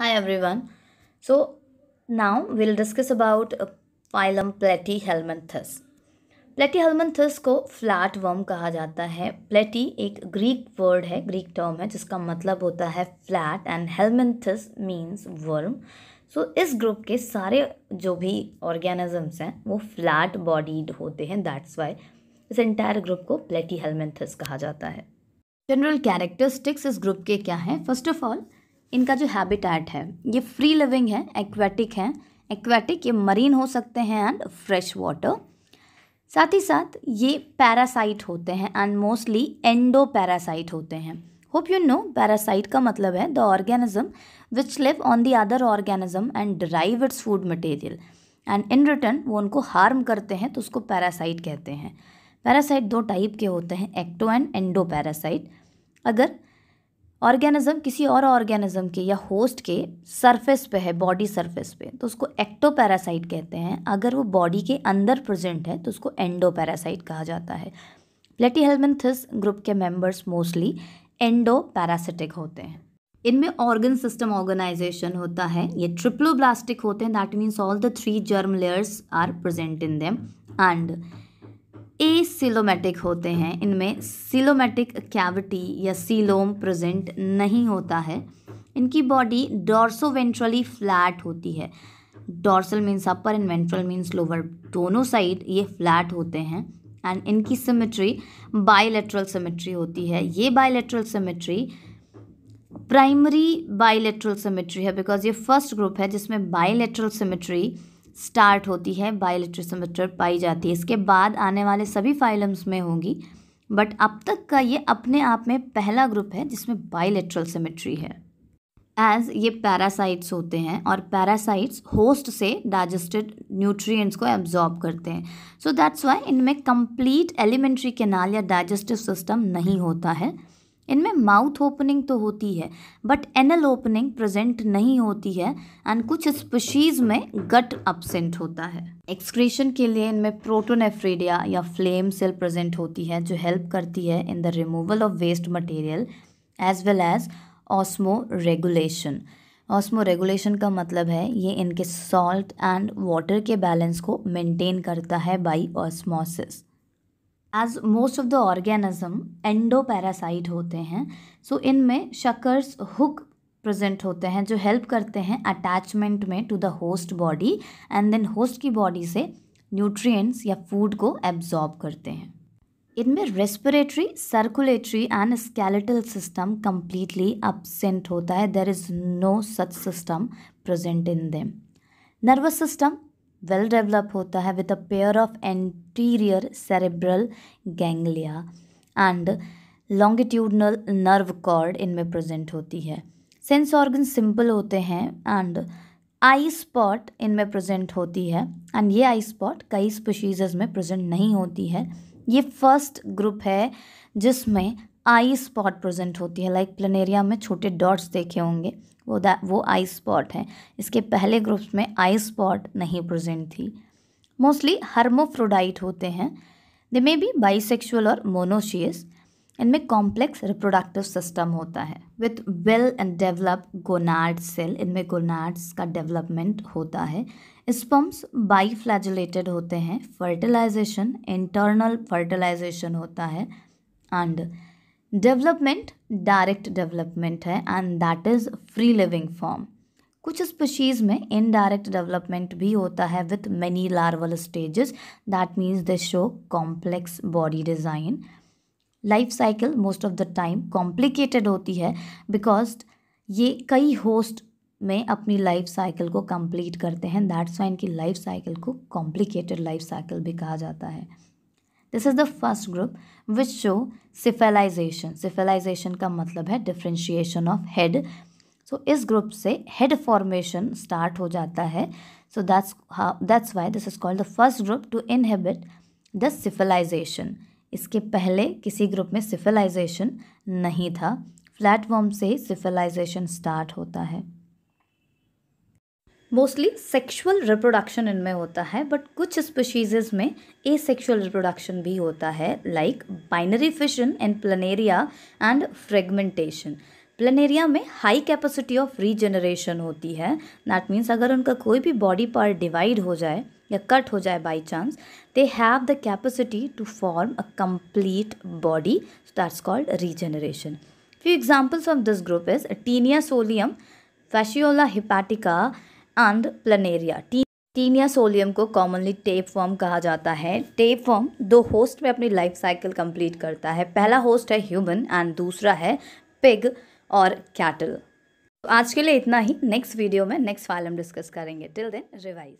Hi everyone. So now we'll discuss about प्लेटी uh, phylum Platyhelminthes. Helminthes को flat worm कहा जाता है प्लेटी एक ग्रीक वर्ड है ग्रीक टर्म है जिसका मतलब होता है flat and helminthes means worm so इस ग्रुप के सारे जो भी ऑर्गेनिजम्स हैं वो फ्लैट बॉडीड होते हैं दैट्स वाई इस एंटायर ग्रुप को प्लेटी हेलमेंथस कहा जाता है जनरल कैरेक्टरिस्टिक्स इस ग्रुप के क्या हैं फर्स्ट ऑफ ऑल इनका जो हैबिटेट है ये फ्री लिविंग है एक्वेटिक हैं एक्वेटिक ये मरीन हो सकते हैं एंड फ्रेश वाटर साथ ही साथ ये पैरासाइट होते हैं एंड मोस्टली एंडो पैरासाइट होते हैं होप यू नो पैरासाइट का मतलब है the organism which live on the other organism and derive its food material and in return वो उनको हार्म करते हैं तो उसको पैरासाइट कहते हैं पैरासाइट दो टाइप के होते हैं एक्टो एंड एंडो पैरासाइट अगर ऑर्गेनिज्म किसी और ऑर्गेनिज्म के या होस्ट के सरफेस पे है बॉडी सरफेस पे तो उसको एक्टोपैरासाइट कहते हैं अगर वो बॉडी के अंदर प्रेजेंट है तो उसको एंडोपैरासाइट कहा जाता है प्लेटी हेलमेंथिस ग्रुप के मेंबर्स मोस्टली एंडो पैरासिटिक होते हैं इनमें ऑर्गन सिस्टम ऑर्गेनाइजेशन होता है ये ट्रिप्लोब्लास्टिक होते हैं that means all the three germ layers are present in them and acoelomatic होते हैं इनमें सिलोमेटिक कैविटी या सीलोम प्रेजेंट नहीं होता है इनकी बॉडी डॉर्सोवेंट्रली फ्लैट होती है dorsal means upper and ventral means lower दोनों साइड ये फ्लैट होते हैं एंड इनकी सिमेट्री बायोलेट्रल सिमेट्री होती है ये bilateral symmetry primary bilateral symmetry है बिकॉज ये फर्स्ट ग्रुप है जिसमें बायोलेट्रल सिमेट्री स्टार्ट होती है सिमेटर पाई जाती है इसके बाद आने वाले सभी फाइलम्स में होगी बट अब तक का ये अपने आप में पहला ग्रुप है जिसमें बायोलेट्रल सिमेट्री है एज ये पैरासाइट्स होते हैं और पैरासाइट्स होस्ट से डाइजेस्टेड न्यूट्रिएंट्स को एब्जॉर्ब करते हैं सो दैट्स वाई इनमें कंप्लीट एलिमेंट्री केनाल या डाइजेस्टिव सिस्टम नहीं होता है इनमें माउथ ओपनिंग तो होती है बट एनल ओपनिंग प्रेजेंट नहीं होती है एंड कुछ स्पीशीज़ में गट अपसेंट होता है एक्सक्रीशन के लिए इनमें प्रोटोनेफ्रीडिया या फ्लेम सेल प्रेजेंट होती है जो हेल्प करती है in the removal of waste material as well as osmoregulation osmoregulation का मतलब है ये इनके सॉल्ट एंड वाटर के बैलेंस को मेंटेन करता है by osmosis as most of the organism parasite होते हैं सो so, इनमें शकर्स हुक प्रेजेंट होते हैं जो हेल्प करते हैं अटैचमेंट में to the host body and then host की बॉडी से न्यूट्रिएंट्स या फूड को एब्जॉर्ब करते हैं इनमें respiratory circulatory and skeletal system completely absent होता है there is no such system present in them nervous system well develop होता है with a pair of anterior cerebral ganglia and longitudinal nerve cord इनमें present होती है sense organ simple होते हैं and eye spot इनमें प्रेजेंट होती है एंड ये आई स्पॉट कई स्पीशीज़ में प्रेजेंट नहीं होती है ये फर्स्ट ग्रुप है जिसमें आई स्पॉट प्रेजेंट होती है लाइक प्लेनेरिया में छोटे डॉट्स देखे होंगे वो दा वो आई स्पॉट हैं इसके पहले ग्रुप्स में आई स्पॉट नहीं प्रेजेंट थी मोस्टली हर्मोफ्रोडाइट होते हैं दे मे बी बाइसेक्सुअल और मोनोशियस इनमें कॉम्प्लेक्स रिप्रोडक्टिव सिस्टम होता है with well and develop gonad cell इनमें गोनाड्स का डेवलपमेंट होता है स्पम्स बाई फ्लैजुलेटेड होते हैं फर्टिलाइजेशन इंटरनल फर्टिलाइजेशन होता है एंड डेवलपमेंट डायरेक्ट डेवलपमेंट है and that is free living form कुछ स्पीशीज़ में इनडायरेक्ट डेवलपमेंट भी होता है with many larval stages that means they show complex body design life cycle most of the time complicated होती है because ये कई होस्ट में अपनी लाइफ साइकिल को कंप्लीट करते हैं दैट्स वाइन की लाइफ साइकिल को कॉम्प्लिकेटेड लाइफ साइकिल भी कहा जाता है this is the first group which show cephalization cephalization का मतलब है डिफ्रेंशिएशन ऑफ हेड सो इस ग्रुप से हेड फॉर्मेशन स्टार्ट हो जाता है so that's that's why this is called the first group to inhabit the cephalization इसके पहले किसी ग्रुप में सिफिलाइजेशन नहीं था फ्लैटफॉर्म से ही सिफिलाइजेशन स्टार्ट होता है मोस्टली सेक्शुअल रिप्रोडक्शन इनमें होता है बट कुछ स्पीशीज़ में ए सेक्शुअल रिप्रोडक्शन भी होता है like binary fission and planaria and fragmentation planaria में हाई कैपेसिटी ऑफ रीजनरेशन होती है दैट मीन्स अगर उनका कोई भी बॉडी पार्ट डिवाइड हो जाए या कट हो जाए by chance they have the capacity to form a complete body that's called regeneration few examples of this group is Taenia solium Fasciola hepatica and T Taenia solium को commonly tape form कहा जाता है tape form दो host में अपनी life cycle complete करता है पहला होस्ट है ह्यूमन एंड दूसरा है पिग और कैटल तो आज के लिए इतना ही नेक्स्ट वीडियो में नेक्स्ट फाइल हम डिस्कस करेंगे टिल देन रिवाइज